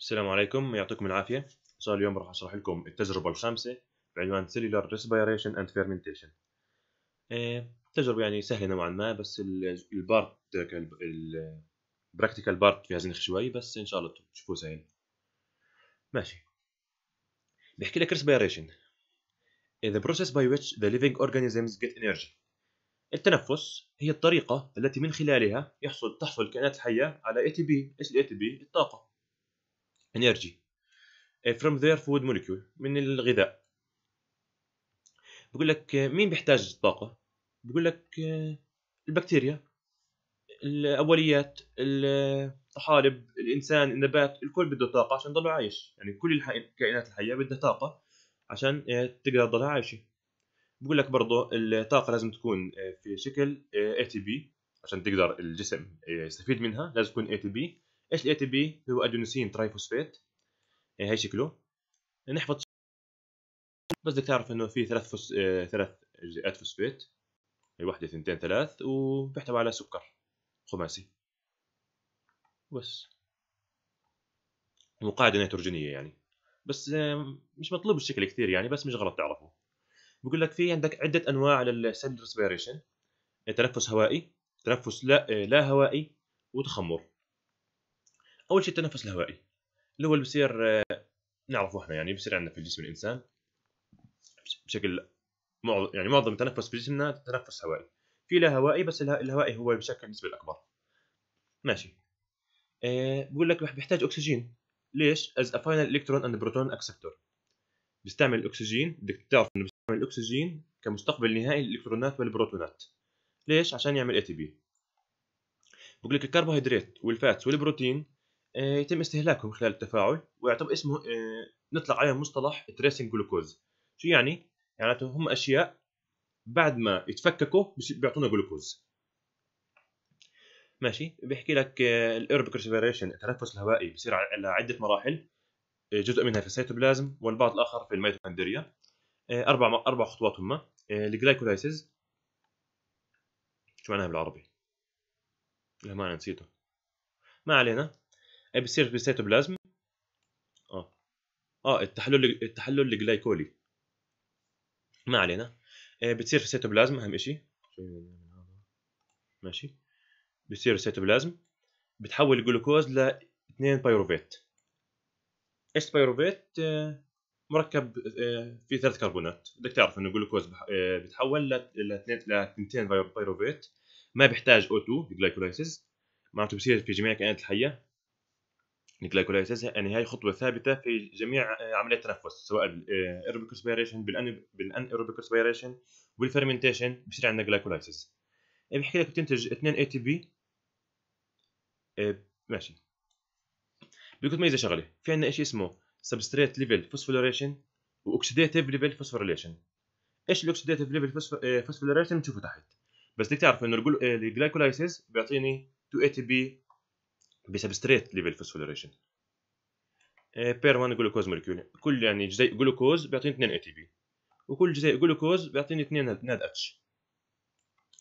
السلام عليكم يعطيكم العافية صار اليوم راح أشرح لكم التجربة الخامسة بعنوان Cellular Respiration and Fermentation التجربة إيه، يعني سهلة نوعا ما بس البارت البراكتيكال بارت فيها زنخ شوي بس إن شاء الله تشوفوه سهل ماشي بحكي لك respiration The process by which the living organisms get energy التنفس هي الطريقة التي من خلالها يحصل تحصل الكائنات الحية على ATP، ايش ال ATP؟ الطاقة energy uh, from their food molecule من الغذاء بقول لك uh, مين بيحتاج الطاقه بقول لك uh, البكتيريا الاوليات الطحالب الانسان النبات الكل بده طاقه عشان يضل عايش يعني كل الكائنات الحيه بدها طاقه عشان تقدر تضلها عايشه بقول لك برضه الطاقه لازم تكون في شكل اي تي بي عشان تقدر الجسم يستفيد منها لازم تكون اي تي بي ايش الاي تي بي هو ادينوسين ترايفوسفيت هي إيه، شكله نحفظ بس بدك تعرف انه في ثلاث فس... آه، ثلاث جزيئات فوسفيت الوحده اثنتين ثلاث وبيحتوي على سكر خماسي بس وقاعده نيتروجينيه يعني بس آه، مش مطلوب الشكل كثير يعني بس مش غلط تعرفه بقول لك في عندك عده انواع للسيل إيه، ريسبيريشن تنفس هوائي تنفس لا آه، لا هوائي وتخمر اول شيء التنفس الهوائي اللي هو اللي بصير آه، نعرفه احنا يعني بصير عندنا في جسم الانسان بشكل معظم يعني معظم التنفس في جسمنا تنفس هوائي في لا هوائي بس الهوائي هو بشكل النسبه الاكبر ماشي أه بقول لك بيحتاج اكسجين ليش از فاينل الكترون اند بروتون اكسبتور بيستعمل الاكسجين بدك تعرف انه بيستعمل الاكسجين كمستقبل نهائي للالكترونات والبروتونات ليش عشان يعمل اي تي بي بقول لك الكربوهيدرات والفاتس والبروتين آه، يتم استهلاكه خلال التفاعل ويعتبر اسمه آه، نطلق عليه مصطلح تريسنج جلوكوز شو يعني؟ يعني هم اشياء بعد ما يتفككوا بيعطونا جلوكوز ماشي بيحكي لك آه، الايرب ريسبيريشن التنفس الهوائي بصير على عده مراحل جزء منها في السيتوبلازم والبعض الاخر في الميتوكوندريا اربع اربع خطوات هم الجلايكولايسيز شو معناها بالعربي؟ لا ما نسيته ما علينا بصير بالسيتوبلازم اه اه التحلل التحلل الجلايكولي ما علينا آه، بتصير في السيتوبلازم اهم شيء ماشي بتصير السيتوبلازم بتحول الجلوكوز ل 2 بايروفيت ايش بايروفيت آه، مركب آه، في ثلاث كربونات بدك تعرف انه الجلوكوز بتحول ل 2 بايروفيت ما بيحتاج او 2 جلايكولايسيس معناته بصير في جميع الكائنات الحيه الجلايكولايسيس يعني هي خطوه ثابته في جميع آه، عمليات التنفس سواء الايروبيك آه، ريسبيريشن بالان ايروبيك ريسبيريشن والفرمنتيشن بصير عندنا جلايكولايسيس بحكي لك بتنتج 2 اي تي بي ماشي بدك تميز شغله في عندنا شيء اسمه سبستريت ليفل فوسفوريشن واوكسيديتيف ليفل فوسفوريشن ايش الاوكسيديتيف ليفل فوسفوريشن بنشوفه تحت بس بدك تعرف انه الجلايكولايسيس آه، بيعطيني 2 اي تي بي بسبستريت ليفل فوسفوريشن بير 1 جلوكوز مولكيول كل يعني جزيء جلوكوز بيعطيني 2 اي تي بي وكل جزيء جلوكوز بيعطيني 2 ناد اتش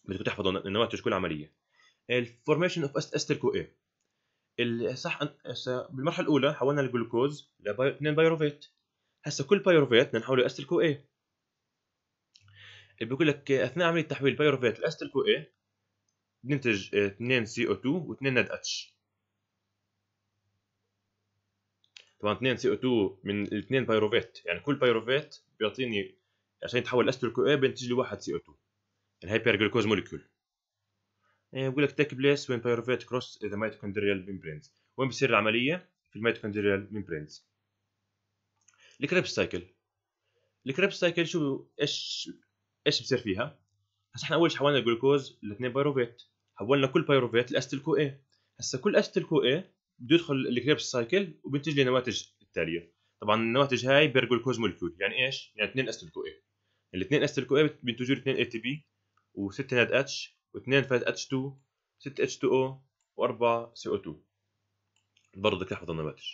بدكم تحفظوا النواتج كل عمليه الفورميشن اوف استر كو اي صح بالمرحله الاولى حولنا الجلوكوز ل 2 بايروفيت هسه كل بايروفيت بدنا نحوله لاستر كو اي بيقول لك اثناء عمليه تحويل بايروفيت لاستر كو اي بننتج 2 سي او 2 و2 ناد اتش طبعا 2 سي او 2 من الاثنين بايروفيت يعني كل بايروفيت بيعطيني عشان يتحول لاستر كو اي بينتج لي واحد سي او 2 هايبر جلوكوز موليكيول بقول لك تيك بليس وين بايروفيت كروس ذا ميتوكوندريال ميمبرينز وين بتصير العمليه في الميتوكوندريال ميمبرينز الكريبس سايكل الكريبس سايكل شو ايش ايش بصير فيها هسه احنا اول شيء حولنا الجلوكوز لاثنين بايروفيت حولنا كل بايروفيت لاستيل كو اي هسه كل استل كو اي بده يدخل الكريبس سايكل وبينتج لي نواتج التاليه طبعا النواتج هاي بيرجلوكوز مولكيول يعني ايش يعني اثنين استيل كو اي الاثنين استيل كو اي بينتجوا لي اثنين اي تي بي و6 هاد اتش و2 فات اتش 2 6 اتش 2 او و4 سي او 2 برضه بدك تحفظ النواتج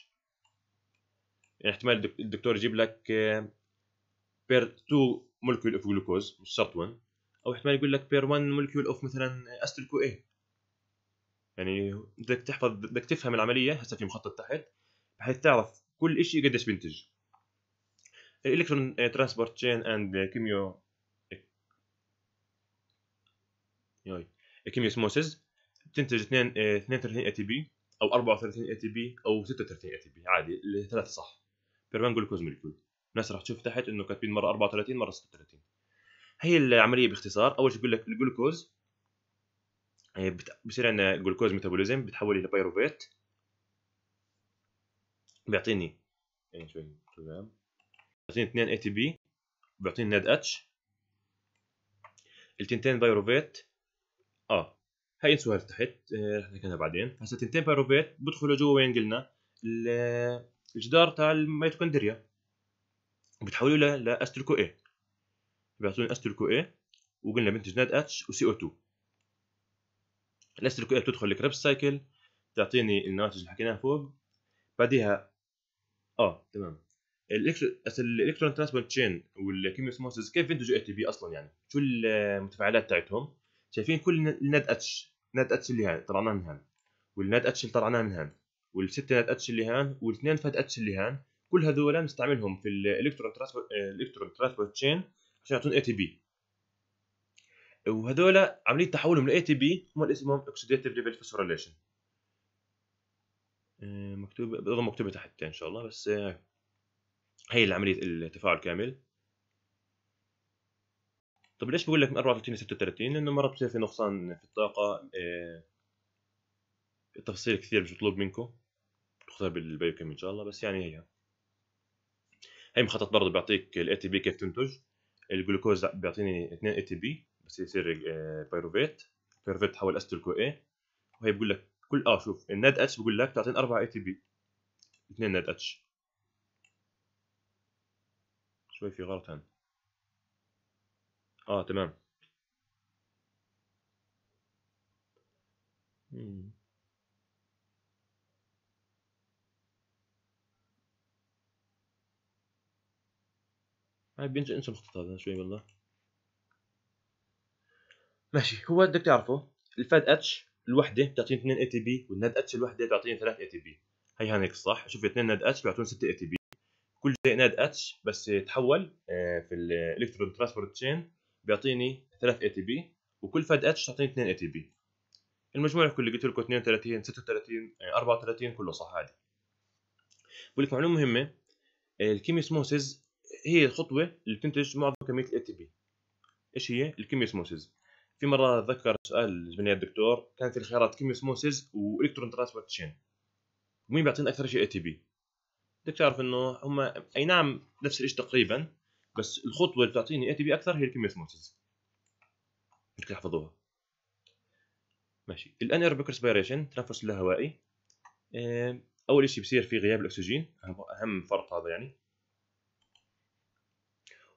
يعني احتمال الدكتور يجيب لك بير 2 مولكيول اوف جلوكوز مش شرط 1 او احتمال يقول لك بير 1 مولكيول اوف مثلا استيل كو اي يعني بدك تحفظ بدك تفهم العمليه هسه في مخطط تحت بحيث تعرف كل شيء قديش بينتج الالكترون يعني ترانسبورت تشين اند كيميو ياي كيميوسموسيس بتنتج 2 32 اي تي بي او 34 اي تي بي او 36 اي تي بي عادي الثلاثه صح بيرمان جلوكوز موليكول الناس راح تشوف تحت انه كاتبين مره 34 مره 36 هي العمليه باختصار اول شيء بقول لك الجلوكوز إيه، بصير عندنا جلوكوز ميتابوليزم بتحول الى بايروفيت بيعطيني يعني شوي بيعطيني 2 اي تي بي بيعطيني ناد اتش التنتين بايروفيت اه هاي انسوها لتحت آه، رح نحكي عنها بعدين هسا التنتين بايروفيت بدخلوا جوا وين قلنا الجدار تاع الميتوكوندريا بتحولوا لاستركو اي بيعطوني استركو اي وقلنا بنتج ناد اتش وسي او 2 الاس ال تدخل بتدخل الكريبس سايكل تعطيني الناتج اللي حكيناه فوق بعدها اه تمام الالكترون ترانسبورت تشين والكيميوسموسيس كيف بينتجوا اي تي بي اصلا يعني شو المتفاعلات تاعتهم شايفين كل الناد اتش ناد اتش اللي هان طلعناه من هان والناد اتش اللي طلعناه من هان والست ناد اتش اللي هان والاثنين فات اتش اللي هان كل هذول نستعملهم في الالكترون ترانسبورت آه، الالكترون ترانسبورت تشين عشان يعطون اي تي بي وهذول عمليه تحولهم لاي تي بي هم اسمهم اكسيديتيف ليفل فوسفوريليشن مكتوبه بظن مكتوبه تحت ان شاء الله بس آه، هي العمليه التفاعل كامل طب ليش بقول لك من 34 ل 36 لانه مرات بصير في نقصان في الطاقه آه، تفاصيل كثير مش مطلوب منكم تختار بالبيوكيم ان شاء الله بس يعني هي هي مخطط برضه بيعطيك الاي تي بي كيف تنتج الجلوكوز بيعطيني 2 اي تي بي بس يصير آه، بايروفيت بايروفيت تحول استركو كو اي وهي بقول لك كل اه شوف الناد اتش بقول لك تعطيني 4 اي تي بي اثنين ناد اتش شوي في غلط هنا اه تمام هاي بينجي انسى الخطط هذا شوي والله ماشي هو بدك تعرفه الفاد اتش الوحده بتعطيني 2 اي تي بي والناد اتش الوحده بتعطيني 3 اي تي بي هي هانيك صح شوف 2 ناد اتش بيعطوني 6 اي تي بي كل شيء ند اتش بس تحول آه، في الالكترون ترانسبورت تشين بيعطيني 3 اي تي بي وكل فاد اتش تعطيني 2 اي تي بي المجموع الكلي قلت لكم 32 36 34 كله صح عادي بقول لك معلومه مهمه آه، الكيميسموسز هي الخطوه اللي بتنتج معظم كميه الاي تي بي ايش هي الكيميسموسز في مره اتذكر سؤال زميلي الدكتور كانت الخيارات كيميوسموسيس والكترون تشين ومين بيعطينا اكثر شيء اي تي بي بتعرف انه هم اي نعم نفس الشيء تقريبا بس الخطوه اللي بتعطيني اي تي بي اكثر هي الكيميوسموسيس بدك تحفظوها ماشي الانيروبيك ريسبيريشن تنفس الهوائي آه، اول شيء بصير في غياب الاكسجين اهم فرق هذا يعني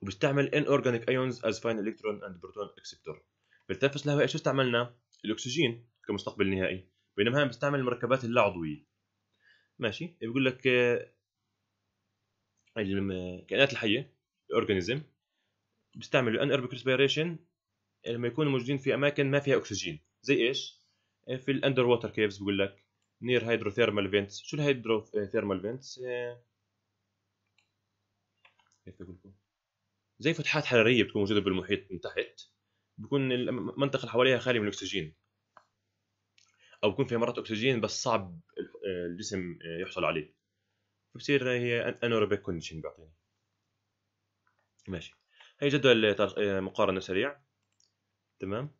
وبستعمل ان اورجانيك ايونز از فاين الكترون اند بروتون اكسبتور بالتنفس الهوائي شو استعملنا؟ الاكسجين كمستقبل نهائي بينما هنا بنستعمل المركبات اللاعضوية ماشي بيقول لك آه، الكائنات الحية الاورجانيزم بيستعملوا الان ريسبيريشن لما يكونوا موجودين في اماكن ما فيها اكسجين زي ايش؟ آه، في الاندر ووتر كيفز بيقول لك نير ثيرمال فينتس شو ثيرمال فينتس؟ آه، كيف اقول لكم؟ زي فتحات حرارية بتكون موجودة بالمحيط من تحت بيكون المنطقه اللي حواليها خاليه من الاكسجين او بيكون فيها مرات اكسجين بس صعب الجسم آه، يحصل عليه فبصير هي انوروبيك كونديشن بيعطيني ماشي هي جدول آه، مقارنه سريع تمام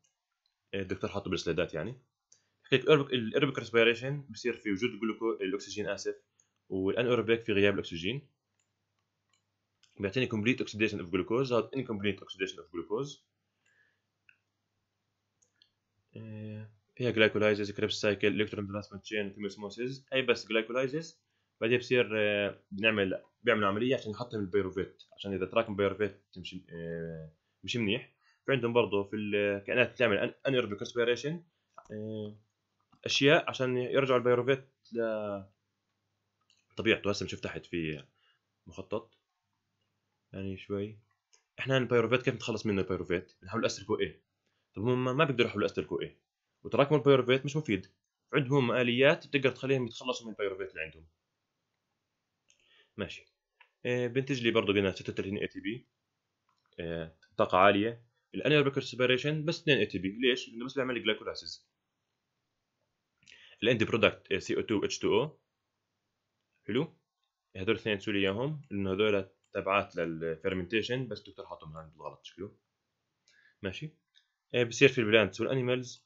آه، الدكتور حاطه بالسلايدات يعني هيك الايروبيك ريسبيريشن بصير في وجود جلوكو الاكسجين اسف والانوروبيك في غياب الاكسجين بيعطيني complete oxidation of glucose او incomplete oxidation of glucose فيها جلايكولايزز كريبس سايكل الكترون بلازما تشين كيموسموسيس هي بس جلايكولايزز بعدين بصير إيه، بنعمل بيعملوا عمليه عشان يحطم البيروفيت عشان اذا تراكم بيروفيت تمشي إيه، مش منيح في عندهم برضه في الكائنات بتعمل انيربيك ريسبيريشن اشياء عشان يرجعوا البيروفيت لطبيعته هسه بنشوف تحت في مخطط يعني شوي احنا البيروفيت كيف نتخلص منه البيروفيت؟ بنحاول اسرقه ايه طب هم ما بيقدروا يحلوا اسئله الكو اي وتراكم البيروفيت مش مفيد عندهم اليات بتقدر تخليهم يتخلصوا من البيروفيت اللي عندهم ماشي آه، بنتج لي برضه قلنا 36 اي تي بي طاقه عاليه الانيربيك سبريشن بس 2 اي تي بي ليش؟ لانه بس بيعمل لي جلايكولايسيس الاند برودكت سي او 2 اتش 2 او حلو هذول الاثنين نسوا لي اياهم لانه هذول تبعات للفيرمنتيشن بس دكتور حاطهم هون بالغلط شكله ماشي آه، بصير في البلانتس والانيمالز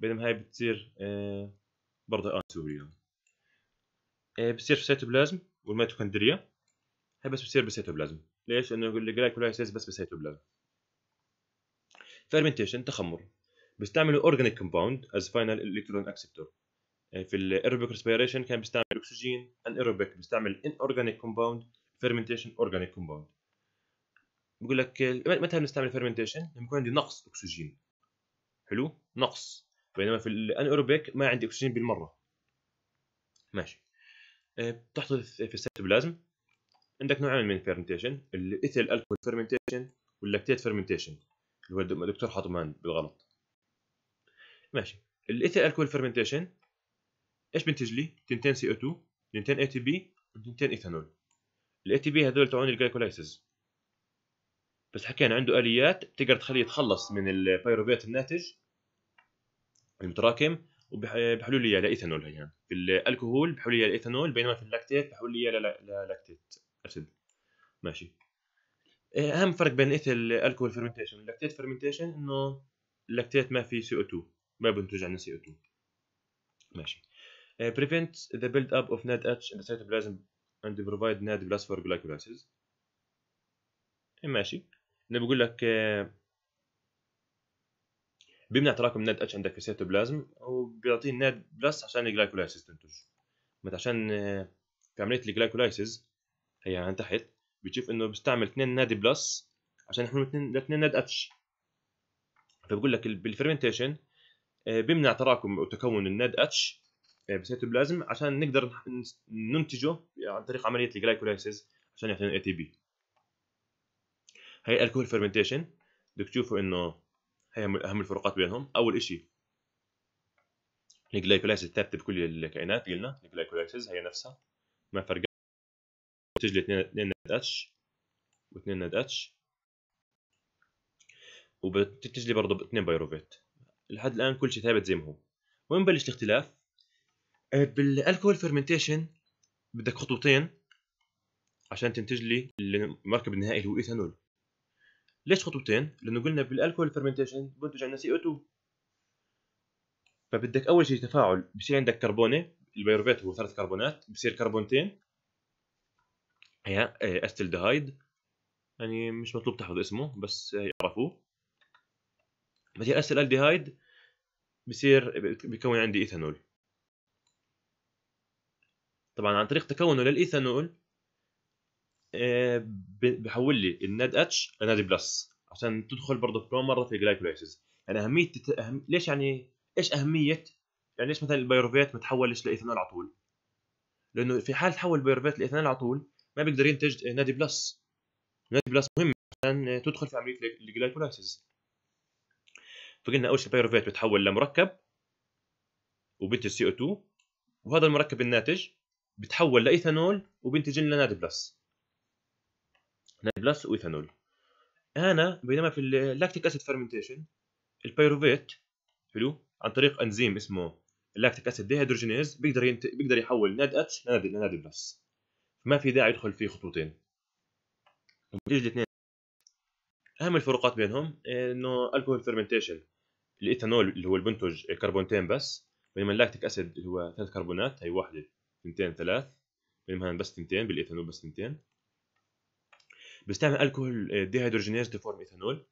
بينما هاي بتصير آه، برضه انسوريا آه، بصير في السيتوبلازم والميتوكوندريا هاي بس بصير بالسيتوبلازم ليش؟ لانه الجلايكولايسيس بس بالسيتوبلازم فيرمنتيشن تخمر بيستعملوا اورجانيك كومباوند از فاينل الكترون اكسبتور في الايروبيك ريسبيريشن كان بيستعمل اكسجين ايروبيك بيستعمل ان اورجانيك كومباوند فيرمنتيشن اورجانيك كومباوند بقول لك متى بنستعمل فيرمنتيشن لما يكون عندي نقص اكسجين حلو نقص بينما في الانيروبيك ما عندي اكسجين بالمره ماشي بتحصل آه، في السيتوبلازم عندك نوعين من الفيرمنتيشن الايثيل الكول فيرمنتيشن واللاكتيت فيرمنتيشن اللي هو الدكتور حطمان بالغلط ماشي الايثيل الكول فيرمنتيشن ايش بنتج لي؟ تنتين سي او 2 تنتين اي تي بي وتنتين ايثانول الاي تي بي هذول تبعون الجلايكولايسيس بس حكينا عنده اليات بتقدر تخليه يتخلص من البيروفيت الناتج المتراكم وبحلوا لي اياه لايثانول يعني في الكحول بحلوا لي اياه لايثانول بينما في اللاكتيت بحلوا لي اياه للاكتيت اسيد ماشي إيه، اهم فرق بين ايثل الكحول فيرمنتيشن واللاكتيت فيرمنتيشن انه اللاكتيت ما في سي او 2 ما بنتج عنه سي او 2 ماشي إيه، prevent the build up of NADH in the cytoplasm and provide NAD plus for glycolysis إيه، ماشي انه بيقول لك آه، بيمنع تراكم ناد اتش عندك في السيتوبلازم وبيعطيه ناد بلس عشان الجلايكولايسيس تنتج عشان آه، في عمليه الجلايكولايسيس هي عن تحت بتشوف انه بيستعمل اثنين ناد بلس عشان يحمل اثنين اثنين ناد اتش فبقول لك بالفرمنتيشن آه، بيمنع تراكم وتكون الناد اتش بالسيتوبلازم عشان نقدر ننتجه عن طريق عمليه الجلايكولايسيس عشان يعطينا اي تي بي هي الكهول فيرمنتيشن بدك تشوفوا انه هي اهم الفروقات بينهم اول شيء الجلايكولايسيس ثابته بكل الكائنات قلنا الجلايكولايسيس هي نفسها ما فرقت تجلي 2 اتش و2 ناد اتش وبتجلي برضه 2 بايروفيت لحد الان كل شيء ثابت زي ما هو وين بلش الاختلاف آه، بالالكوهول فيرمنتيشن بدك خطوتين عشان تنتج لي المركب النهائي اللي هو ايثانول ليش خطوتين؟ لأنه قلنا بالألكول فرمنتيشن بنتج عندنا سي او 2 فبدك أول شيء تفاعل بصير عندك كربونة البيروفيت هو ثلاث كربونات بصير كربونتين هي استلدهايد يعني مش مطلوب تحفظ اسمه بس يعرفوه بصير الديهايد بصير بيكون عندي ايثانول طبعا عن طريق تكونه للايثانول آه، بحول لي الناد اتش لناد بلس عشان تدخل برضه كم مره في الجلايكولايسيس يعني اهميه تت... أهم... ليش يعني ايش اهميه يعني ليش مثلا البيروفيت ما تحولش لايثانول على طول؟ لانه في حال تحول البيروفيت لايثانول على طول ما بيقدر ينتج نادي بلس نادي بلس مهم عشان تدخل في عمليه الجلايكولايسيس فقلنا اول شيء البيروفيت بتحول لمركب وبنتج سي او 2 وهذا المركب الناتج بتحول لايثانول وبينتج لنا نادي بلس بلس وايثانول هنا بينما في اللاكتيك اسيد فيرمنتيشن البيروفيت حلو عن طريق انزيم اسمه اللاكتيك اسيد ديهيدروجينيز بيقدر ينت... بيقدر يحول ناد اتش لنادي لنادي بلس ما في داعي يدخل فيه خطوتين النتيجه الاثنين اهم الفروقات بينهم انه الكوهول فيرمنتيشن الايثانول اللي هو البنتج كربونتين بس بينما اللاكتيك اسيد اللي هو ثلاث كربونات هي واحده اثنتين ثلاث بينما بس اثنتين بالايثانول بس اثنتين بستعمل الكحول آه، ديهيدروجينيز تفورم ايثانول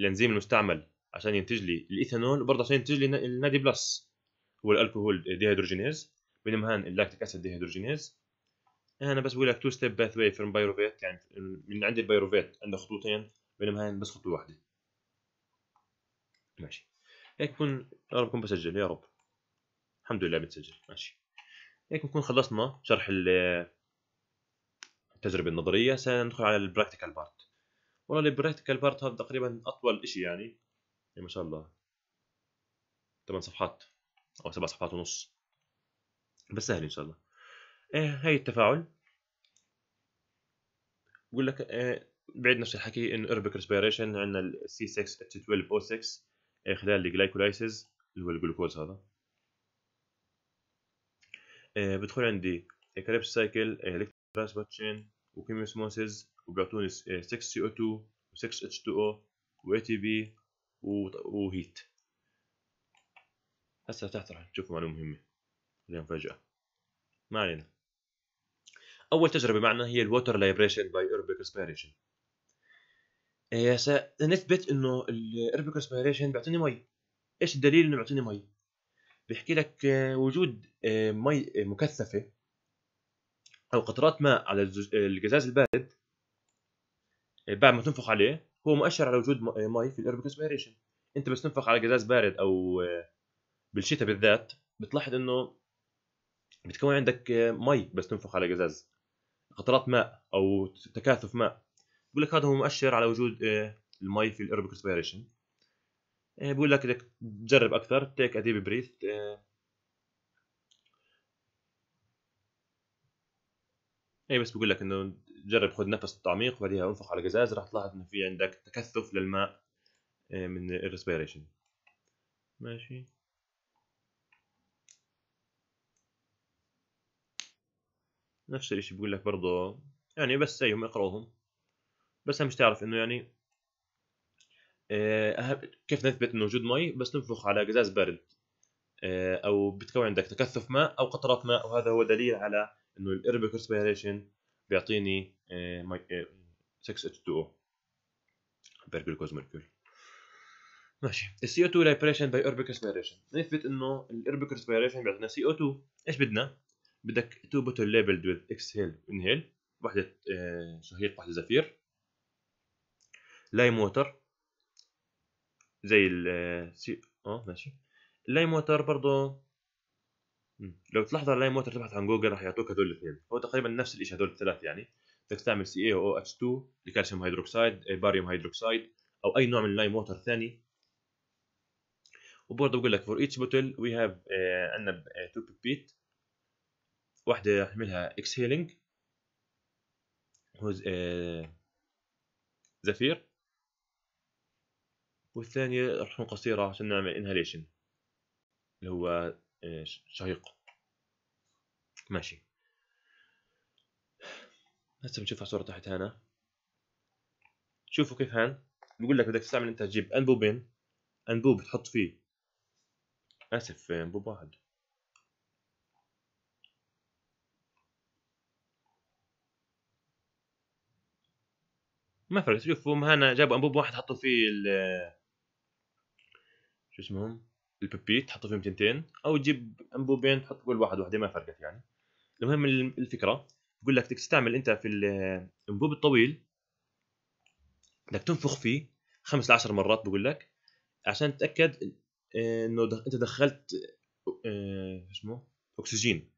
الانزيم المستعمل عشان ينتج لي الايثانول وبرضه عشان ينتج لي النادي بلس هو الالكوهول آه، ديهيدروجينيز بينما هان اللاكتيك اسيد ديهيدروجينيز انا بس بقول لك تو ستيب باث واي فروم بايروفيت يعني من عند البايروفيت عنده خطوتين بينما هان بس خطوه واحده ماشي هيك بكون يا رب بكون بسجل يا رب الحمد لله بتسجل ماشي هيك بكون خلصنا شرح ال التجربه النظريه سندخل على البراكتيكال بارت والله البراكتيكال بارت هذا تقريبا اطول إشي يعني ما شاء الله ثمان صفحات او سبع صفحات ونص بس سهل ان شاء الله ايه هاي التفاعل بقول لك إيه بعيد نفس الحكي انه اربك ريسبيريشن عندنا c 6 h 12 o 6 إيه، خلال الجلايكولايسيز اللي هو الجلوكوز هذا إيه بدخل عندي كريبس سايكل ترانسباتشين وكيميوسموسيز وبيعطوني 6 co 2 و6 h 2 o و ATP وهيت هسه تحت رح تشوفوا معلومه مهمه اللي مفاجاه ما علينا اول تجربه معنا هي الووتر لايبريشن باي ايربيك ريسبيريشن هسه نثبت انه الايربيك ريسبيريشن بيعطيني مي ايش الدليل انه بيعطيني مي بيحكي لك آه، وجود آه، مي آه، مكثفه أو قطرات ماء على القزاز البارد آه، بعد ما تنفخ عليه هو مؤشر على وجود آه، مي في الايربيك اسبيريشن انت بس تنفخ على قزاز بارد او آه، بالشتاء بالذات بتلاحظ انه بتكون عندك مي بس تنفخ على قزاز قطرات ماء او تكاثف ماء بقول لك هذا هو مؤشر على وجود المي في الايربيك اسبيريشن بقول لك بدك تجرب اكثر تيك اديب بريث اي بس بقول لك انه جرب خذ نفس عميق وبعدها انفخ على قزاز راح تلاحظ انه في عندك تكثف للماء إيه، من الريسبيريشن ماشي نفس الشيء بقول لك برضه يعني بس زيهم اقراهم بس مش تعرف انه يعني إيه، أهم كيف نثبت انه وجود مي بس ننفخ على قزاز بارد إيه، او بتكون عندك تكثف ماء او قطرات ماء وهذا هو دليل على انه الاربي ريسبيريشن بيعطيني 6 آه، آه، h 2 o بيرجلوكوز مركوري ماشي السي او 2 ريبريشن باي اربيك ريسبيريشن نثبت انه الاربيك ريسبيريشن بيعطينا سي او 2 ايش بدنا؟ بدك تو بوتل ليبلد وذ اكسهيل انهيل وحده شهيق وحده زفير لاي موتر زي ال سي آه،, اه ماشي اللاي موتر برضه لو تلاحظ على لاين ووتر تبحث عن جوجل راح يعطوك هذول الاثنين هو تقريبا نفس الشيء هذول الثلاث يعني بدك تعمل سي اي او اتش 2 لكالسيوم هيدروكسيد باريوم هيدروكسيد او اي نوع من اللايم ووتر ثاني وبرضه بقول لك فور ايتش بوتل وي هاف عندنا تو آه، بيبيت واحدة راح نعملها اكسهيلينج زفير والثانية راح تكون قصيرة عشان نعمل انهاليشن اللي هو شهيق ماشي هسه بنشوفها صورة تحت هنا شوفوا كيف هان بقول لك بدك تستعمل انت تجيب انبوبين انبوب تحط فيه اسف انبوب واحد ما فرقت شوفوا هان هنا جابوا انبوب واحد حطوا فيه ال شو اسمهم البيبي تحطه فيهم تنتين او تجيب انبوبين تحط كل واحد وحده ما فرقت يعني المهم الفكره بقول لك بدك تستعمل انت في الانبوب الطويل بدك تنفخ فيه خمس لعشر مرات بقول لك عشان تتاكد انه انت دخلت اه... اسمه اكسجين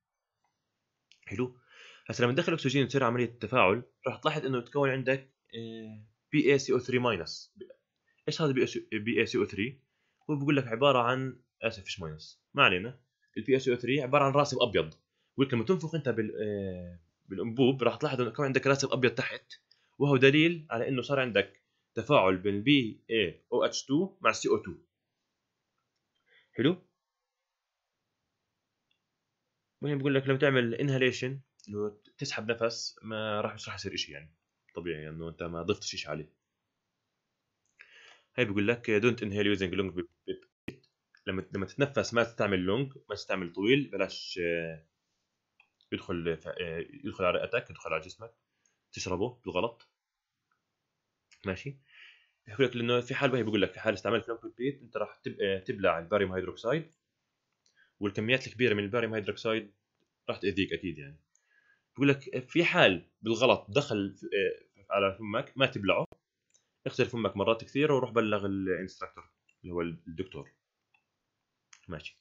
حلو هسه لما تدخل اكسجين وتصير عمليه تفاعل راح تلاحظ انه تكون عندك آه، بي اي سي او 3 ماينس ايش هذا بي اي إيه سي او 3 هو بيقول لك عباره عن اسف فيش ماينس ما علينا البي اس او 3 عباره عن راسب ابيض ولما تنفخ انت بال آه، بالانبوب راح تلاحظ انه كان عندك راسب ابيض تحت وهو دليل على انه صار عندك تفاعل بين بي اي او اتش 2 مع سي او 2 حلو وهنا بقول لك لما تعمل انهاليشن لو تسحب نفس ما راح مش راح يصير شيء يعني طبيعي انه يعني انت ما ضفتش شيء عليه هاي بيقول لك دونت انهيل يوزنج لونج بيب لما لما تتنفس ما تستعمل لونج ما تستعمل طويل بلاش آه، يدخل آه، يدخل على رئتك يدخل على جسمك تشربه بالغلط ماشي بيحكوا لك لانه في حال بيقول لك في حال استعملت لونج بيب انت راح آه، تبلع الباريوم هيدروكسيد والكميات الكبيره من الباريوم هيدروكسيد راح تاذيك اكيد يعني بقول لك في حال بالغلط دخل على فمك ما تبلعه اغسل فمك مرات كثيرة وروح بلغ الانستراكتور اللي هو الدكتور ماشي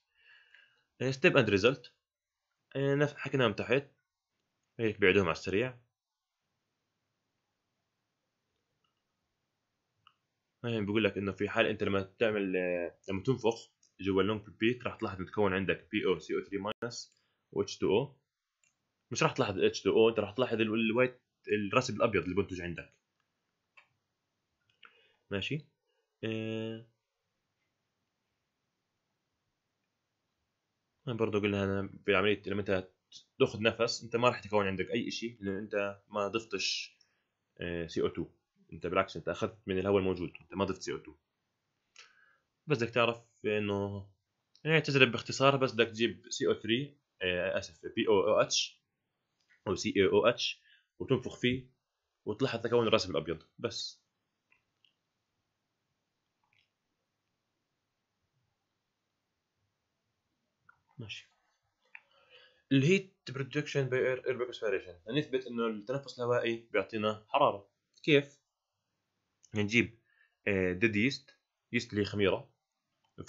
ستيب اند ريزلت حكينا من تحت هيك إيه، بعدهم على السريع هاي بيقول لك انه في حال انت لما تعمل إيه، لما تنفخ جوا اللونج بيك راح تلاحظ انه تكون عندك بي او سي او 3 ماينس و اتش 2 او مش راح تلاحظ اتش 2 او انت راح تلاحظ الوايت الرسب الابيض اللي بنتج عندك ماشي آه برضه قلنا هنا بعمليه لما انت تاخذ نفس انت ما راح يتكون عندك اي شيء لان انت ما ضفتش سي او 2 انت بالعكس انت اخذت من الهواء الموجود انت ما ضفت سي او 2 بس بدك تعرف انه يعني تجرب باختصار بس بدك تجيب آه، سي او 3 اسف بي او او اتش او سي او اتش وتنفخ فيه وتلاحظ تكون الرسم الابيض بس ماشي الهيت برودكشن باي اير بريسبيريشن نثبت انه التنفس الهوائي بيعطينا حراره كيف نجيب ديد يست يست اللي هي خميره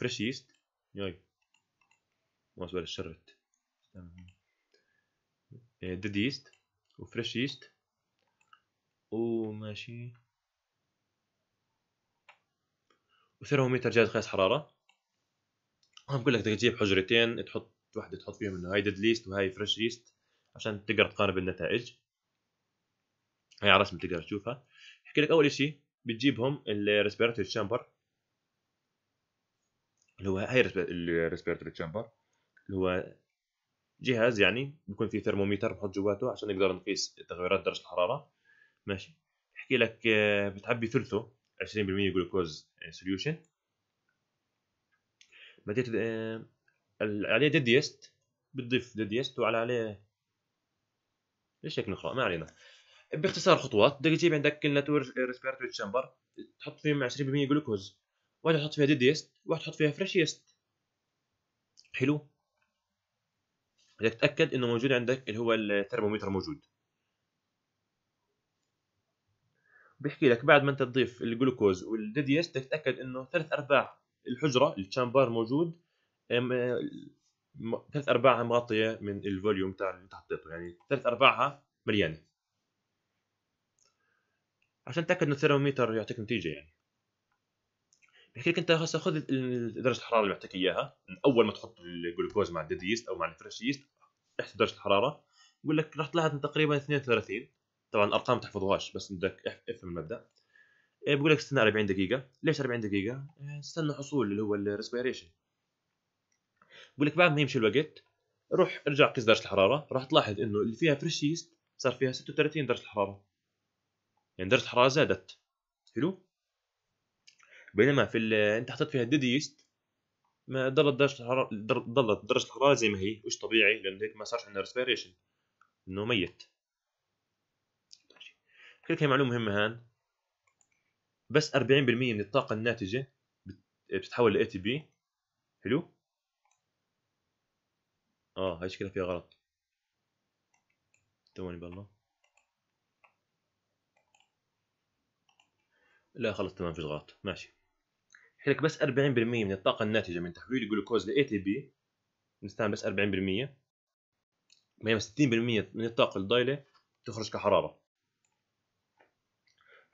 فريش يست ياي ما زال الشرت ديد آه، ييست وفريش يست وماشي وثيرموميتر جهاز قياس حراره المهم بقول لك بدك تجيب حجرتين تحط وحده تحط فيهم انه هاي ديد ليست وهاي فريش ليست عشان تقدر تقارب النتائج هاي على رسم تقدر تشوفها احكي لك اول شيء بتجيبهم الريسبيرتوري تشامبر اللي هو هاي الريسبيرتوري تشامبر اللي هو جهاز يعني بيكون فيه ثرموميتر بحط جواته عشان نقدر نقيس تغيرات درجه الحراره ماشي احكي لك آه، بتعبي ثلثه 20% جلوكوز سوليوشن مديت آه، عليه ديديست بتضيف ديديست وعلى عليه ليش هيك نقرا ما علينا باختصار خطوات بدك تجيب عندك الناتور ريسبيرتوري تشامبر تحط فيهم 20% جلوكوز واحد تحط فيها ديديست واحد تحط فيها فريشيست حلو بدك تتاكد انه موجود عندك اللي هو الترموميتر موجود بيحكي لك بعد ما انت تضيف الجلوكوز والديديست بدك تتاكد انه ثلاث ارباع الحجره الشامبر موجود أه، ثلاث ارباعها مغطيه من الفوليوم تاع اللي حطيته يعني ثلاث ارباعها مليانه عشان تاكد انه الثيرموميتر يعطيك نتيجه يعني بحكي لك انت هسه خذ درجه الحراره اللي بيعطيك اياها اول ما تحط الجلوكوز مع الديد يست او مع الفريش يست احسب درجه الحراره يقول لك راح تلاحظ تقريبا 32 طبعا الارقام ما تحفظوهاش بس بدك افهم المبدا إيه، بقول لك استنى 40 دقيقه ليش 40 دقيقه إيه، استنى حصول اللي هو الريسبيريشن بقول لك بعد ما يمشي الوقت روح ارجع قيس درجه الحراره راح تلاحظ انه اللي فيها فريش ييست صار فيها 36 درجه الحراره يعني درجه الحراره زادت حلو بينما في انت حطيت فيها ديد ييست ما ضلت درجه الحراره ضلت درجه الحراره زي ما هي وش طبيعي لانه هيك ما صارش عندنا ريسبيريشن انه ميت طيب. كل هي معلومه مهمه هان بس 40% من الطاقة الناتجة بتتحول ل ATP حلو؟ اه هاي شكلها فيها غلط ثواني بالله لا خلص تمام فيش غلط ماشي حلك بس 40% من الطاقة الناتجة من تحويل الجلوكوز ل ATP بنستعمل بس 40% بينما 60% من الطاقة الضايلة تخرج كحرارة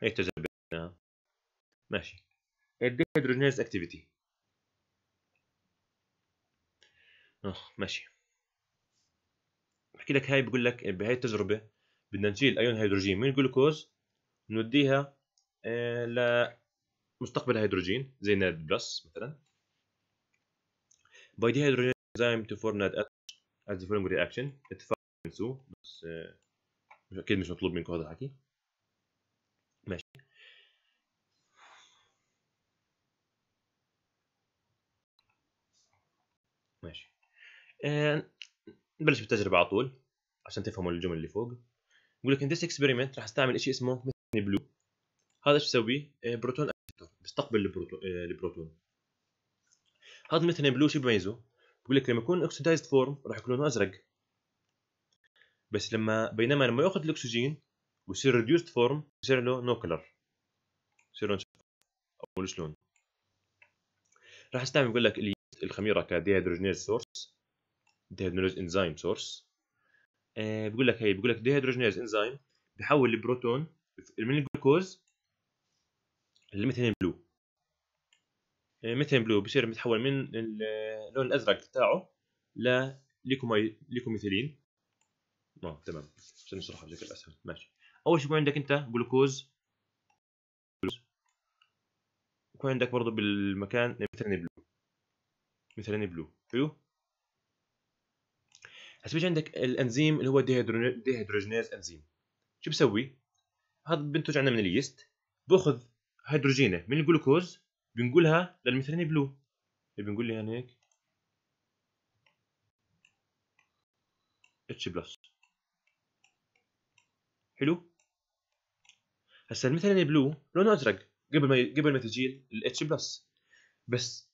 هي التجربة ماشي الديهيدروجينيز اكتيفيتي اه ماشي بحكي لك هاي بقول لك بهي التجربه بدنا نشيل ايون هيدروجين من الجلوكوز نوديها آه لمستقبل هيدروجين زي ناد بلس مثلا باي دي هيدروجين enzyme to form NADH as the following رياكشن اتفاق بس آه اكيد مش مطلوب منكم هذا الحكي آه، نبلش بالتجربه على طول عشان تفهموا الجمل اللي فوق بقول لك ان ذيس اكسبيرمنت راح استعمل شيء اسمه مثل بلو هذا شو بسوي آه، بروتون بستقبل بيستقبل آه، البروتون. هذا مثل بلو شو بيميزه بقول لك لما يكون اوكسيدايزد فورم راح يكون لونه ازرق بس لما بينما لما ياخذ الاكسجين ويصير ريديوست فورم يصير له نو كلر يصير لون او ملوش لون راح استعمل بقول لك الخميره كديهيدروجينيز سورس ديهيدروجينيز انزيم سورس بيقول لك هي بيقول لك ديهيدروجينيز انزيم بحول البروتون من الجلوكوز للميثين بلو ميثين بلو بصير متحول من اللون الازرق بتاعه لليكوميثيلين اه نعم، تمام عشان نشرحها بشكل اسهل ماشي اول شيء يكون عندك انت جلوكوز يكون عندك برضه بالمكان ميثين بلو ميثين بلو حلو هسه بيجي عندك الانزيم اللي هو ديهيدروجينيز انزيم شو بسوي؟ هذا بنتج عندنا من اليست باخذ هيدروجينه من الجلوكوز بنقولها للميثانين بلو اللي بنقول لي يعني هيك اتش بلس حلو هسه مثلا بلو لونه ازرق قبل ما قبل ما تجي الاتش بلس بس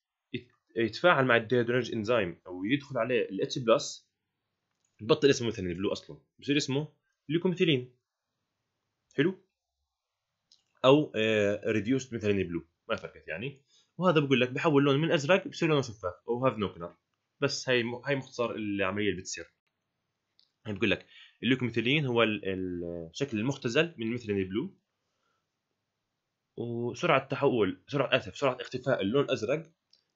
يتفاعل مع الديهيدروج انزيم او يدخل عليه الاتش بلس بطل اسمه مثلا بلو اصلا بصير اسمه ليكوميثيلين حلو او ريديوست آه، مثلا بلو ما فرقت يعني وهذا بقول لك بحول لون من ازرق بصير لونه شفاف او هاف نو كلر بس هاي هاي مختصر العمليه اللي بتصير هي بقول لك الليكوميثيلين هو الشكل المختزل من مثلين بلو وسرعه تحول سرعه اسف سرعه اختفاء اللون الازرق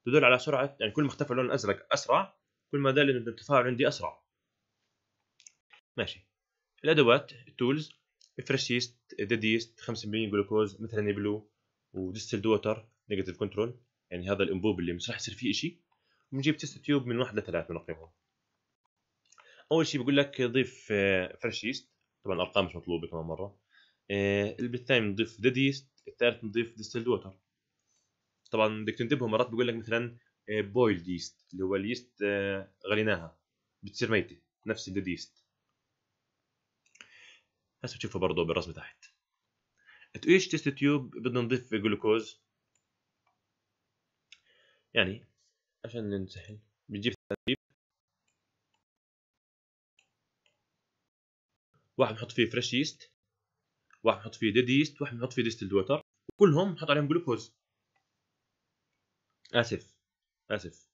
تدل على سرعه يعني كل ما اختفى اللون الازرق اسرع كل ما دل ان التفاعل عندي اسرع ماشي الادوات التولز فريش يست ديد يست 75 جلوكوز مثلا بلو وديستل دوتر نيجاتيف كنترول يعني هذا الانبوب اللي مش راح يصير فيه شيء ونجيب تيست تيوب من واحد لثلاث ونقيمهم اول شيء بقول لك ضيف آه، فريش يست طبعا الارقام مش مطلوبه كمان مره آه، الثاني نضيف ديد يست الثالث نضيف ديستل دوتر طبعا بدك تنتبهوا مرات بقول لك مثلا بويلد آه، يست اللي هو اليست غليناها بتصير ميته نفس الديد يست هسه بتشوفوا برضه بالرسم تحت تو ايش تيست تيوب بدنا نضيف جلوكوز يعني عشان ننسحل بنجيب ترتيب واحد بنحط فيه فريش يست واحد بنحط فيه ديد يست واحد بنحط فيه ديستلد ووتر وكلهم بنحط عليهم جلوكوز اسف اسف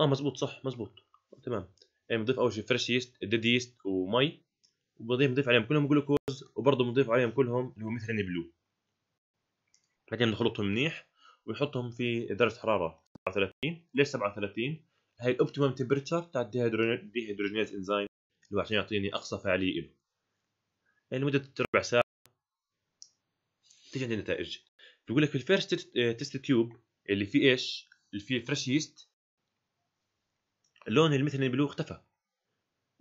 اه مزبوط صح مزبوط تمام يعني إيه، بنضيف اول شيء فريش ييست ديد ييست ومي وبنضيف بنضيف عليهم كلهم جلوكوز وبرضه بنضيف عليهم كلهم اللي هو مثل بلو بعدين نخلطهم منيح ونحطهم في درجه حراره 37 ليش 37 هي الاوبتيمم تمبرتشر تاع الديهيدروجينيز انزيم اللي هو عشان يعطيني اقصى فاعليه له يعني لمده ربع ساعه تيجي عندي نتائج بيقول لك في الفيرست تيست تيوب اللي فيه ايش اللي فيه فريش ييست اللون المثلي البلو اختفى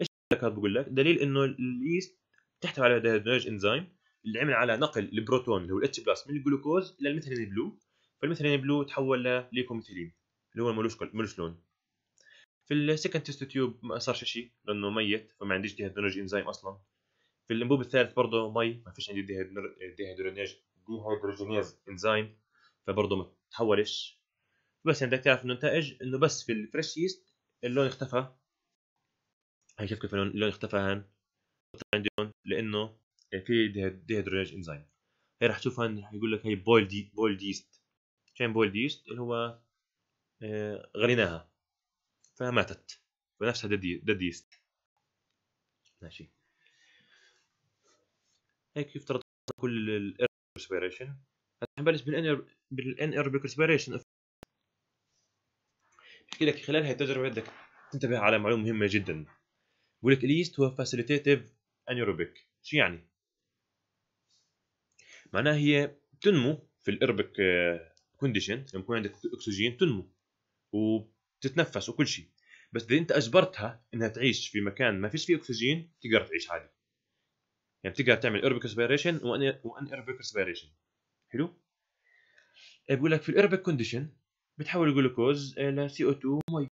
ايش لك هذا بقول لك دليل انه اليست بتحتوي على ديهيدروج انزيم اللي عمل على نقل البروتون اللي هو الاتش بلس من الجلوكوز الى الميثيلين بلو فالميثيلين بلو تحول لليكوميثيلين اللي هو ملوش ملوش لون في السكند تيست تيوب ما صار شيء لانه ميت فما عنديش ديهيدروج انزيم اصلا في الانبوب الثالث برضه مي ما فيش عندي ديهيدروجينيز ديهيدروجينيز انزيم فبرضه ما تحولش بس عندك تعرف النتائج انه بس في الفريش ييست اللون اختفى هي شفت كيف اللون اختفى هان عندي هون لانه في ديهيدروجينيز انزيم هي رح تشوف هان رح يقول لك هي بويل دي بويل ديست شين بويل ديست اللي هو آه، غليناها فماتت بنفسها ديد ديست ماشي هيك يفترض كل الريسبيريشن هنبلش بالانير بالانيربيك ريسبيريشن يحكي لك خلال هاي التجربه بدك تنتبه على معلومه مهمه جدا بقول لك اليست هو فاسيليتيتيف انيروبيك شو يعني؟ معناها هي بتنمو في الاربك كونديشن آه، لما يكون عندك اكسجين تنمو وبتتنفس وكل شيء بس اذا انت اجبرتها انها تعيش في مكان ما فيش فيه اكسجين تقدر تعيش عادي يعني بتقدر تعمل اربك ريسبيريشن وان اربك ريسبيريشن حلو بقول طيب لك في الاربك كونديشن بتحول الجلوكوز الى آه، سي او 2 ومي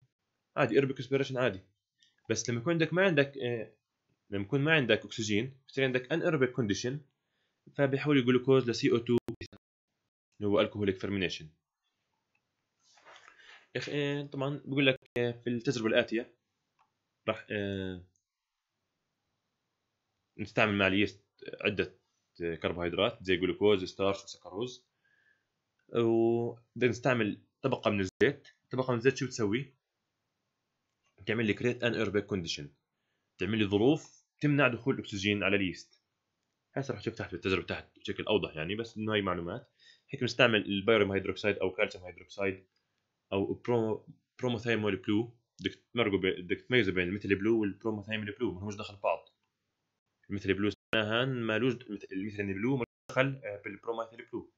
عادي اربك اسبريشن عادي بس لما يكون عندك ما عندك آه، لما يكون ما عندك اكسجين بصير عندك ان اربك كونديشن فبيحول الجلوكوز ل او 2 اللي هو الكوهوليك آه، فيرمينيشن طبعا بقول لك في التجربه الاتيه راح نستعمل مع اليست عده كربوهيدرات زي جلوكوز ستارش وسكروز ونستعمل طبقه من الزيت طبقه من الزيت شو بتسوي بتعمل لي كريت ان ايرباك كونديشن بتعمل لي ظروف تمنع دخول الاكسجين على اليست هسه رح تشوف تحت بالتجربه تحت بشكل اوضح يعني بس انه هي معلومات هيك بنستعمل البيروم هيدروكسيد او كالسيوم هيدروكسيد او برومو بروموثيمول بلو بدك تمرقوا بدك تميزوا بين الميثيل بلو والبروموثايمول بلو ما لهمش دخل ببعض الميثيل بلو معناها مالوش الميثيل بلو ما دخل بالبروموثايمول بلو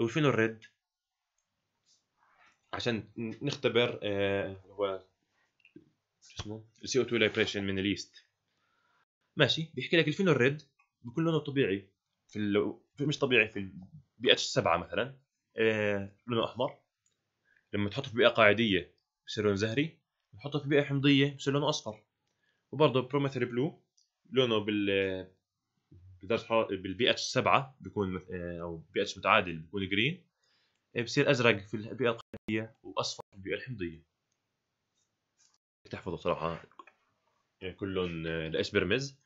وفينو الريد عشان نختبر آه هو شو اسمه السي او 2 ليبريشن من اليست ماشي بيحكي لك الفينول ريد بكل لونه طبيعي في, اللو... في مش طبيعي في بي اتش 7 مثلا آه لونه احمر لما تحطه في بيئه قاعديه بصير لون زهري تحطه في بيئه حمضيه بصير لونه اصفر وبرضه بروميثري بلو لونه بال آه، بدرجه حراره بالبي اتش 7 بيكون آه، او بي اتش متعادل بيكون جرين آه، بصير ازرق في البيئه واصفر البيئه الحمضيه بتحفظه صراحة يعني كلهم الاسبرمز آه، بيرمز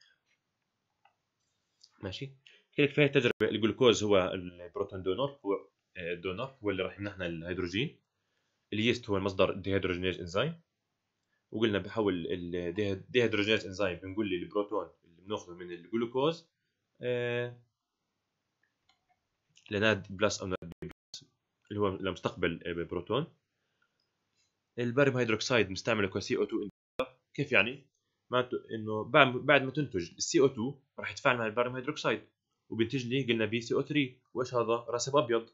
ماشي هيك هي تجربه الجلوكوز هو البروتون دونر هو الدونر آه، هو اللي راح يمنحنا الهيدروجين اليست هو المصدر الديهيدروجينيز انزيم وقلنا بحول الديهيدروجينيز انزيم بنقول لي البروتون اللي بناخذه من الجلوكوز آه، لناد بلس او ناد اللي هو لمستقبل آه، بروتون الباريوم هيدروكسيد مستعمله ك co 2 كيف يعني؟ معناته انه بعد ما تنتج ال co 2 راح يتفاعل مع الباريوم هيدروكسيد وبينتج لي قلنا بي co 3 وايش هذا؟ راسب ابيض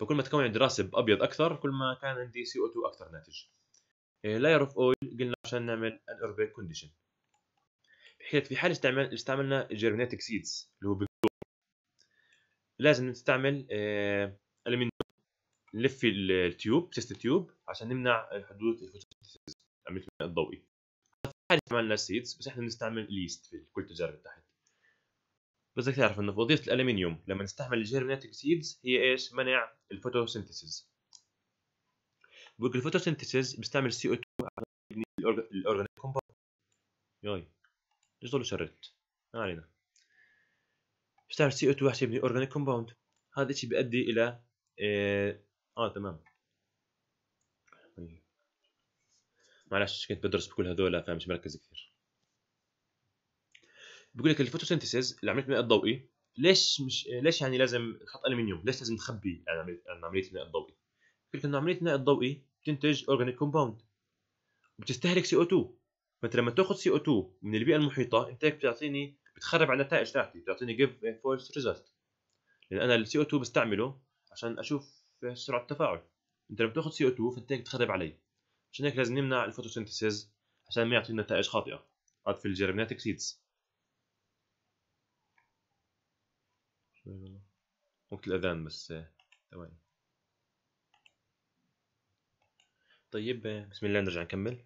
فكل ما تكون عندي راسب ابيض اكثر كل ما كان عندي co 2 اكثر ناتج لاير اوف اويل قلنا عشان نعمل ان كونديشن بحيث في حال استعمل استعملنا جيرميناتيك سيدز اللي هو لازم نستعمل آه، المنيوم نلف التيوب تيست تيوب عشان نمنع حدوث الفوتوسينثيسيس الميلان الضوئي في حاله عملنا بس احنا بنستعمل ليست في كل التجارب اللي تحت بس بدك تعرف انه في وظيفه الالمنيوم لما نستعمل الجيرميناتيك سيدز هي ايش؟ منع الفوتوسينثيسيس بقول الفوتوسينثيسيس بيستعمل سي او 2 عشان يبني الاورجانيك كومباوند يوي. ليش ضل شرت؟ ما علينا بتعرف تعرف سي او 2 راح يبني اورجانيك كومباوند هذا الشيء بيؤدي الى اه, آه تمام معلش كنت بدرس بكل هذول فمش مركز كثير بقول لك الفوتوسينثيسيس العمليه البناء الضوئي ليش مش ليش يعني لازم نحط المنيوم ليش لازم نخبي عمليه البناء الضوئي لك انه عمليه البناء الضوئي بتنتج اورجانيك كومباوند وبتستهلك سي او 2 فانت لما تاخذ سي او 2 من البيئه المحيطه انت بتعطيني بتخرب على النتائج تاعتي بتعطيني جيف فولس ريزلت لان انا السي او 2 بستعمله عشان اشوف سرعه التفاعل انت لما بتاخذ سي او 2 فانت بتخرب علي عشان هيك لازم نمنع الفوتوسينثيسيز عشان ما يعطي نتائج خاطئه هذا في الجيرمناتيك سيدز وقت الاذان بس آه، ثواني طيب آه، بسم الله نرجع نكمل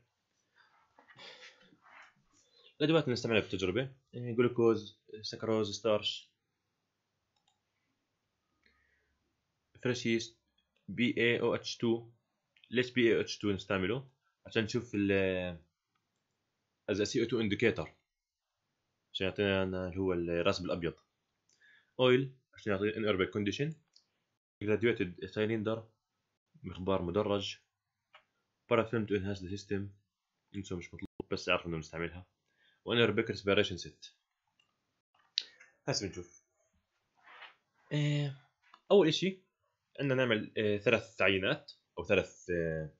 الادوات اللي نستعملها في التجربه إيه، جلوكوز سكروز ستارش فريش يست بي اي او اتش 2 ليش بي اي او اتش 2 نستعمله عشان نشوف ال از سي او 2 انديكيتور عشان يعطينا اللي هو الراسب الابيض اويل عشان يعطينا ان اربيك كونديشن جراديويتد سيلندر مخبار مدرج بارافيلم تو انهانس ذا سيستم انسوا مش مطلوب بس اعرف انه نستعملها وانر بيك ريسبيريشن ست هسه بنشوف إيه، اول شيء عندنا نعمل إيه، ثلاث تعيينات او ثلاث إيه،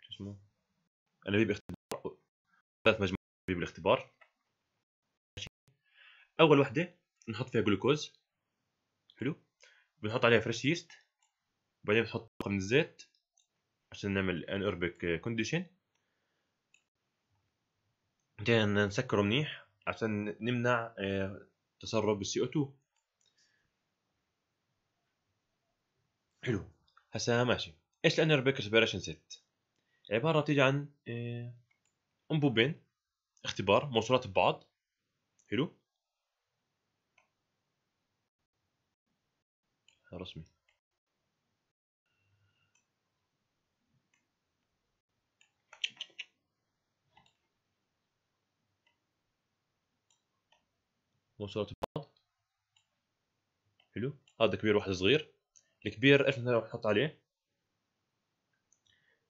شو اسمه انابيب اختبار ثلاث مجموعات انابيب الاختبار اول وحده نحط فيها جلوكوز حلو بنحط عليها فريش ييست وبعدين بنحط طاقه من الزيت عشان نعمل انوربيك كونديشن بدنا نسكره منيح عشان نمنع آه، تسرب السي او 2 حلو هسا ماشي ايش بيك ريسبيريشن ست عباره بتيجي عن آه، انبوبين اختبار موصولات ببعض حلو رسمي تكون صورة بعض حلو هذا كبير واحد صغير الكبير ايش مثلا نحط عليه نحط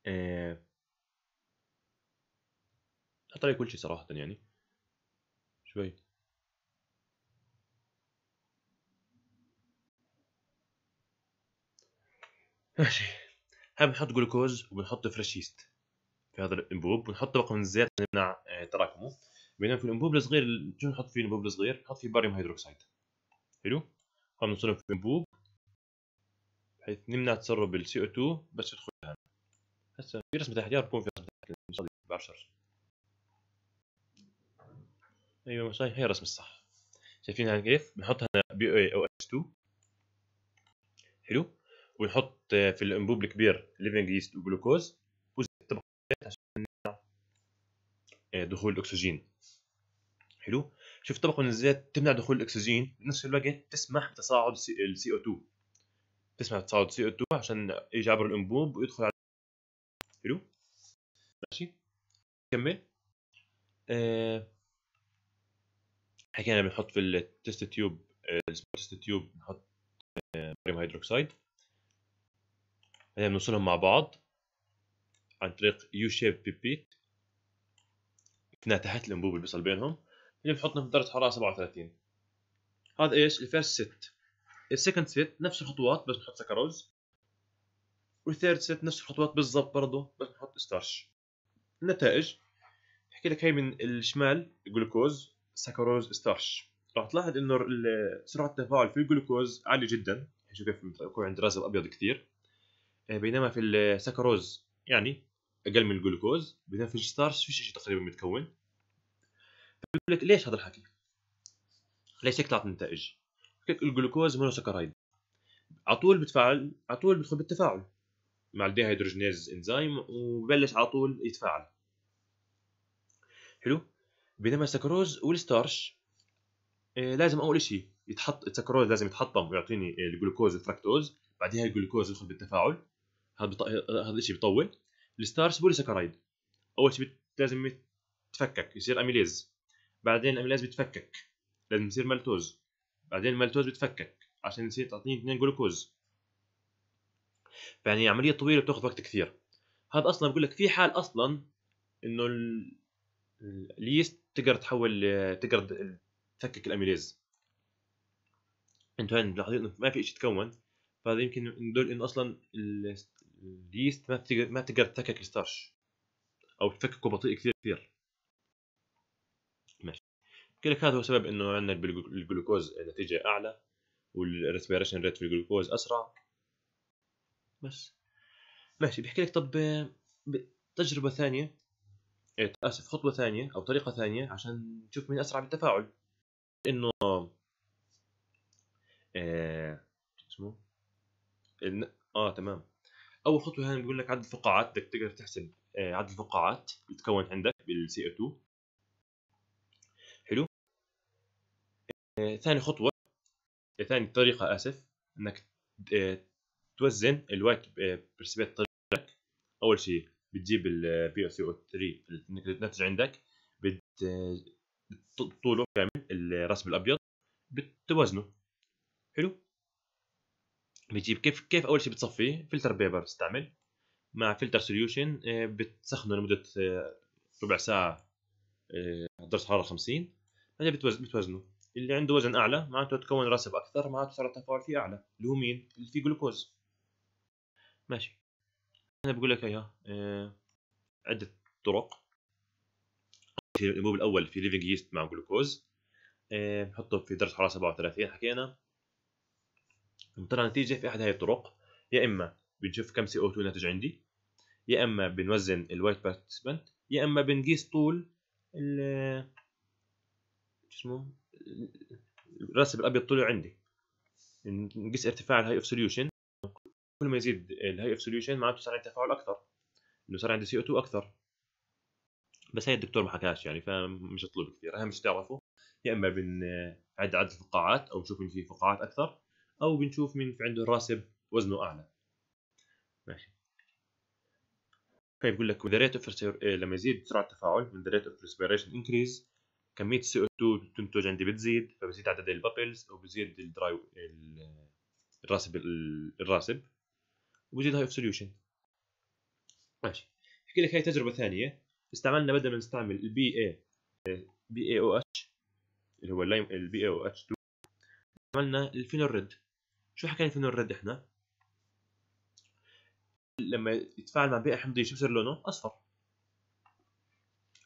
إيه. عليه كل شيء صراحة يعني شوي ماشي هاي بنحط جلوكوز وبنحط فريش يست في هذا الانبوب ونحط طبقة من الزيت نمنع إيه، تراكمه بينما في الانبوب الصغير شو نحط فيه الانبوب الصغير؟ نحط فيه باريوم هيدروكسيد حلو؟ نصرف في الانبوب بحيث نمنع تسرب الـ CO2 بس يدخل هنا هسه في رسمة تحتيار بكون في رسمة تحتيار بعرفش ايوه مش هي الرسمة الصح شايفين هنا كيف؟ بنحط هنا بي اي او اس 2 حلو؟ ونحط في الانبوب الكبير ليفنج ييست وجلوكوز وزيت طبقة عشان نمنع آه، دخول الاكسجين حلو شوف طبقه من الزيت تمنع دخول الاكسجين بنفس الوقت تسمح بتصاعد السي او 2 تسمح بتصاعد السي او 2 عشان يجي عبر الانبوب ويدخل على حلو ماشي نكمل آه. حكينا بنحط في التست تيوب التست تيوب بنحط باريوم آه، هيدروكسيد بعدين بنوصلهم مع بعض عن طريق يو شيب بيبيت اثناء تحت الانبوب اللي بيصل بينهم اللي بتحطنا في درجه حراره 37 هذا ايش الفيرست ست السكند ست نفس الخطوات بس بنحط سكروز والثيرد ست نفس الخطوات بالضبط برضه بس بنحط ستارش النتائج بحكي لك هي من الشمال جلوكوز سكروز ستارش راح تلاحظ انه سرعه التفاعل في الجلوكوز عاليه جدا شوف كيف يكون عند رازب ابيض كثير آه، بينما في السكروز يعني اقل من الجلوكوز بينما في الستارش فيش شيء تقريبا متكون يقول لك ليش هذا الحكي ليش هيك طلعت النتائج لك الجلوكوز مونوسكرايد على طول بتفاعل على طول بدخل بالتفاعل مع الديهيدروجينيز انزيم وببلش على طول يتفاعل حلو بينما السكروز والستارش آه، لازم اول شيء يتحط السكروز لازم يتحطم ويعطيني الجلوكوز والفركتوز بعدها الجلوكوز يدخل بالتفاعل هذا بط... هذا الشيء بيطول الستارش بولي سكرايد اول شيء بت... لازم يتفكك يصير اميليز بعدين الاميلاز بيتفكك لازم يصير مالتوز بعدين المالتوز بيتفكك عشان يصير تعطيني اثنين جلوكوز فيعني عملية طويلة بتاخذ وقت كثير هذا اصلا بقول لك في حال اصلا انه الليست تقدر تحول تقدر تفكك الاميليز انتوا هاي ملاحظين انه ما في شيء تكون فهذا يمكن ندل انه اصلا الليست ما بتقدر ما بتقدر تفكك الستارش او تفككه بطيء كثير كثير قال لك هذا هو سبب انه عندنا الجلوكوز نتيجه اعلى والريسبيريشن ريت في الجلوكوز اسرع بس ماشي بيحكي لك طب تجربه ثانيه إيه، اسف خطوه ثانيه او طريقه ثانيه عشان نشوف مين اسرع بالتفاعل انه ايه اسمه اه تمام اول خطوه هنا بيقول لك عدد الفقاعات بدك تقدر تحسب إيه، عدد الفقاعات اللي تكون عندك بالسي او 2 ثاني خطوه ثاني طريقه اسف انك آه، توزن الوايت آه، برسبيت طريقك اول شيء بتجيب البي آه، او سي او 3 الناتج عندك بتطوله كامل الرسم الابيض بتوزنه حلو بتجيب كيف كيف اول شيء بتصفيه فلتر بيبر استعمل مع فلتر سوليوشن بتسخنه لمده ربع ساعه درجه حراره 50 بعدين بتوزنه اللي عنده وزن اعلى معناته تكون رسب اكثر معناته سرعه التفاعل فيه اعلى اللي هو مين اللي فيه جلوكوز ماشي انا بقول لك اياها آه، عده طرق الانبوب الاول في ليفنج ييست مع جلوكوز آه نحطه في درجه حراره 37 حكينا بنطلع نتيجه في احد هاي الطرق يا اما بنشوف كم سي او 2 ناتج عندي يا اما بنوزن الوايت بارتسبنت يا اما بنقيس طول ال شو اسمه الرسم الابيض طلع عندي نقيس ارتفاع الهاي اوف سوليوشن كل ما يزيد الهاي اوف سوليوشن معناته صار عندي تفاعل اكثر انه صار عندي سي او 2 اكثر بس هي الدكتور ما حكاش يعني فمش مطلوب كثير اهم شيء تعرفه يا اما بنعد عدد الفقاعات او بنشوف ان في فقاعات اكثر او بنشوف مين في عنده الراسب وزنه اعلى ماشي طيب بقول لك the rate of إيه، لما يزيد سرعه التفاعل when the rate of respiration increase كميه سي او 2 بتنتج عندي بتزيد فبزيد عدد البابلز وبزيد الدراي الراسب الراسب وبزيد هاي اوف سوليوشن ماشي احكي لك هاي تجربه ثانيه استعملنا بدل ما نستعمل البي اي بي اي او اتش اللي هو اللايم البي اي او اتش 2 استعملنا الفينول ريد شو حكينا الفينول ريد احنا لما يتفاعل مع بيئه حمضيه شو بصير لونه اصفر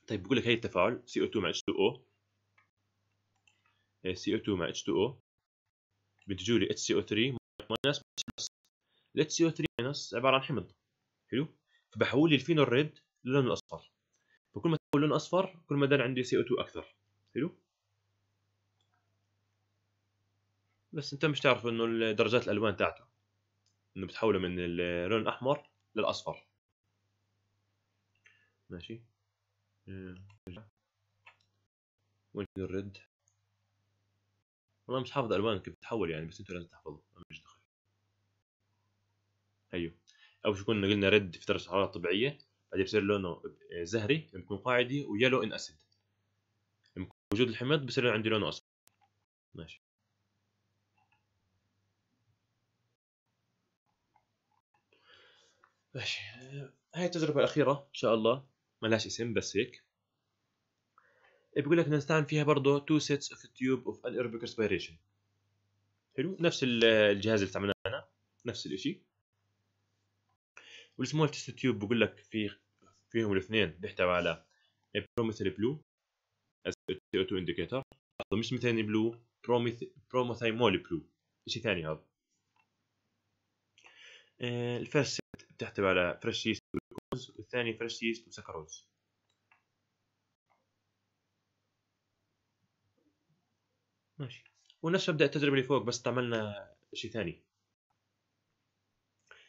طيب بقول لك هي التفاعل CO2 مع H2O إيه، CO2 مع H2O لي HCO3 ماينس بلس ال HCO3 ماينس عبارة عن حمض حلو فبحول لي الفينول ريد للون الأصفر فكل ما تحول لون أصفر كل ما دار عندي CO2 أكثر حلو بس أنت مش تعرف إنه درجات الألوان تاعته إنه بتحوله من اللون الأحمر للأصفر ماشي وجه الرد والله مش حافظ الوان كيف تتحول يعني بس انتوا لازم تحفظوا مش دخل ايوه اول شو كنا قلنا رد في درجه الحراره الطبيعيه بعدين بصير لونه زهري يكون قاعدي ويلو ان اسيد وجود الحمض بصير عندي لونه اصفر ماشي ماشي هاي التجربة الأخيرة إن شاء الله ملهاش اسم بس هيك بيقول لك نستعمل فيها برضه تو سيتس اوف تيوب اوف anaerobic ريسبيريشن حلو نفس الجهاز اللي استعملناه هنا نفس الشيء والسمول تيست تيوب بقول لك في فيهم الاثنين بيحتوي على بروميثيل بلو as CO2 indicator مش ميثاني بلو بروميثيمول بلو شيء ثاني هذا آه، الفيرست بتحتوي على فريش يست جلوكوز والثاني فريش وسكروز ماشي ونفس مبدا التجربه اللي فوق بس استعملنا شيء ثاني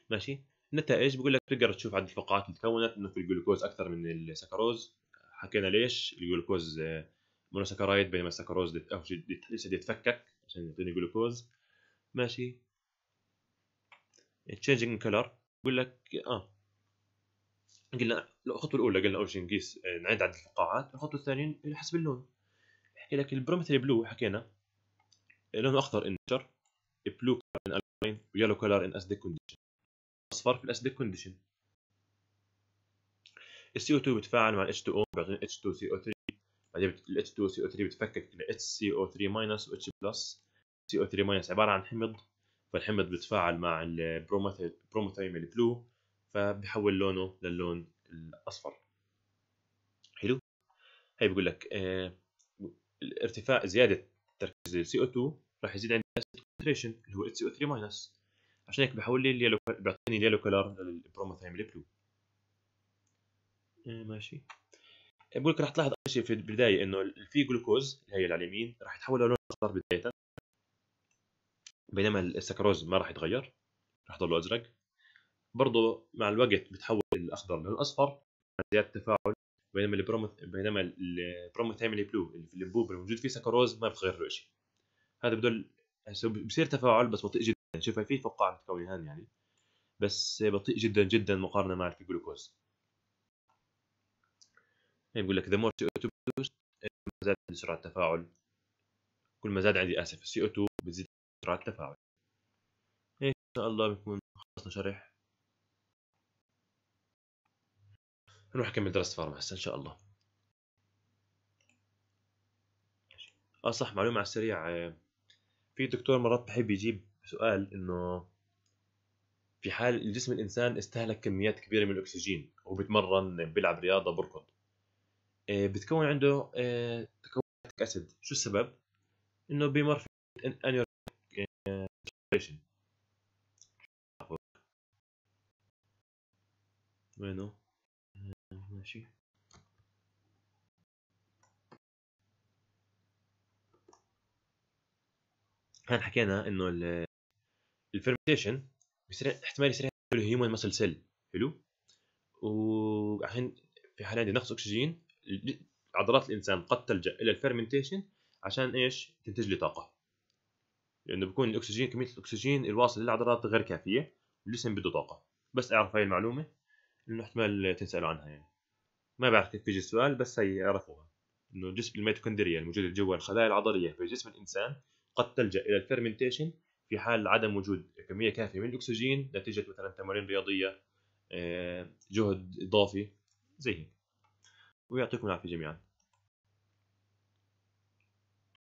ماشي نتائج بقول لك تقدر تشوف عدد الفقاعات اللي تكونت انه في الجلوكوز اكثر من السكروز حكينا ليش الجلوكوز آه، مونوسكرايد بينما السكروز لسه يتفكك عشان يعطيني جلوكوز ماشي changing color بقول لك اه قلنا الخطوه الاولى قلنا اول شيء نقيس آه، نعد عدد الفقاعات الخطوه الثانيه حسب اللون حكي لك البرومتري بلو حكينا آه، لونه اخضر انشر بلو كولر ان ويلو كولر ان اس كونديشن اصفر في الأسدك كونديشن السي او 2 بتفاعل مع الاتش 2 او بيعطينا اتش 2 سي او 3 بعدين الاتش 2 سي او 3 بتفكك الى اتش سي او 3 ماينس واتش بلس سي او 3 ماينس عباره عن حمض فالحمض بتفاعل مع البروميثيم البلو فبحول لونه للون الأصفر حلو هي بقول لك آه ارتفاع زيادة تركيز السي او 2 راح يزيد عندي اسيد كونسنتريشن اللي هو سي او 3 ماينس عشان هيك بحول لي اليلو بيعطيني اليلو كلر للبروموثايم البلو آه، ماشي بقول لك راح تلاحظ اول شيء في البدايه انه في جلوكوز اللي هي اللي على اليمين راح يتحول للون اصفر بدايه بينما السكروز ما راح يتغير راح يضله ازرق برضه مع الوقت بتحول الاخضر للاصفر زياده التفاعل بينما البروموث بينما البروموثيميلي بلو اللي في الانبوب الموجود فيه سكروز ما بتغير له شيء هذا بدل يعني بصير تفاعل بس بطيء جدا شوف في فقاعه متكونين يعني بس بطيء جدا جدا مقارنه مع الجلوكوز يعني بقول لك اذا مور سي او 2 كل ما زاد عندي سرعه التفاعل كل ما زاد عندي اسف السي او 2 بتزيد سرعه التفاعل ان شاء الله بنكون خلصنا شرح نروح أكمل دراسة هسه إن شاء الله اه صح معلومة على السريع آه، في دكتور مرات بحب يجيب سؤال انه في حال جسم الانسان استهلك كميات كبيرة من الاكسجين وهو بيتمرن بيلعب رياضة بركض آه، بتكون عنده آه، تكون اسيد شو السبب؟ انه بيمر في انيوريشن وينه؟ ماشي احنا حكينا انه الفيرمنتيشن بيصير احتمال يصير هيومن ماسل سيل حلو وعشان في حال عندي نقص اكسجين عضلات الانسان قد تلجا الى الفيرمنتيشن عشان ايش تنتج لي طاقه لانه بكون الاكسجين كميه الاكسجين الواصل للعضلات غير كافيه والجسم بده طاقه بس اعرف هاي المعلومه انه احتمال تسالوا عنها يعني ما بعرف كيف بيجي السؤال بس هي عرفوها انه جسم الميتوكوندريا الموجوده جوا الخلايا العضليه في جسم الانسان قد تلجا الى الفيرمنتيشن في حال عدم وجود كميه كافيه من الاكسجين نتيجه مثلا تمارين رياضيه آه، جهد اضافي زي هيك ويعطيكم العافيه جميعا